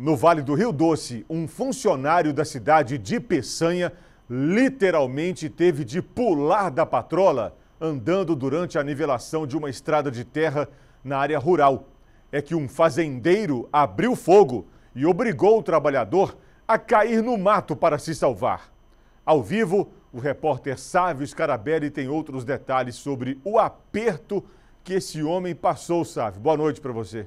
No Vale do Rio Doce, um funcionário da cidade de Peçanha literalmente teve de pular da patrola andando durante a nivelação de uma estrada de terra na área rural. É que um fazendeiro abriu fogo e obrigou o trabalhador a cair no mato para se salvar. Ao vivo, o repórter Sávio Scarabelli tem outros detalhes sobre o aperto que esse homem passou, Sávio. Boa noite para você.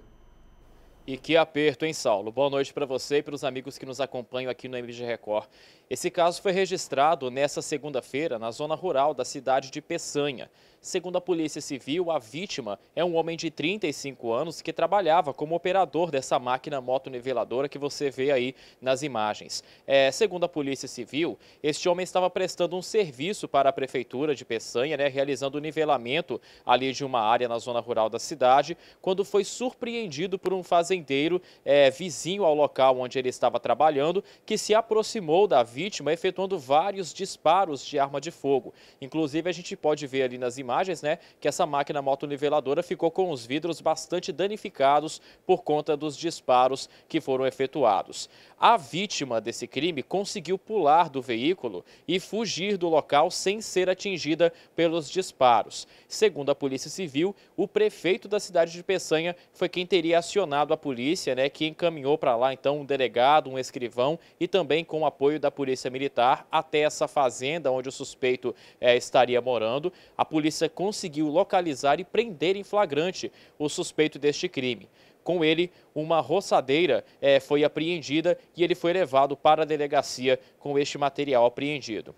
E que aperto, hein, Saulo? Boa noite para você e para os amigos que nos acompanham aqui no MG Record. Esse caso foi registrado nesta segunda-feira na zona rural da cidade de Peçanha. Segundo a Polícia Civil, a vítima é um homem de 35 anos que trabalhava como operador dessa máquina motoniveladora que você vê aí nas imagens. É, segundo a Polícia Civil, este homem estava prestando um serviço para a Prefeitura de Peçanha, né, realizando o nivelamento ali de uma área na zona rural da cidade, quando foi surpreendido por um fazendeiro é, vizinho ao local onde ele estava trabalhando, que se aproximou da vítima efetuando vários disparos de arma de fogo. Inclusive, a gente pode ver ali nas imagens imagens, né, que essa máquina motoniveladora ficou com os vidros bastante danificados por conta dos disparos que foram efetuados. A vítima desse crime conseguiu pular do veículo e fugir do local sem ser atingida pelos disparos. Segundo a Polícia Civil, o prefeito da cidade de Peçanha foi quem teria acionado a polícia, né, que encaminhou para lá então um delegado, um escrivão e também com o apoio da Polícia Militar até essa fazenda onde o suspeito é, estaria morando. A polícia polícia conseguiu localizar e prender em flagrante o suspeito deste crime. Com ele, uma roçadeira é, foi apreendida e ele foi levado para a delegacia com este material apreendido.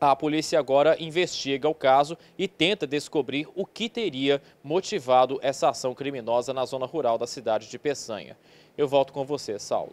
A polícia agora investiga o caso e tenta descobrir o que teria motivado essa ação criminosa na zona rural da cidade de Peçanha. Eu volto com você, Saulo.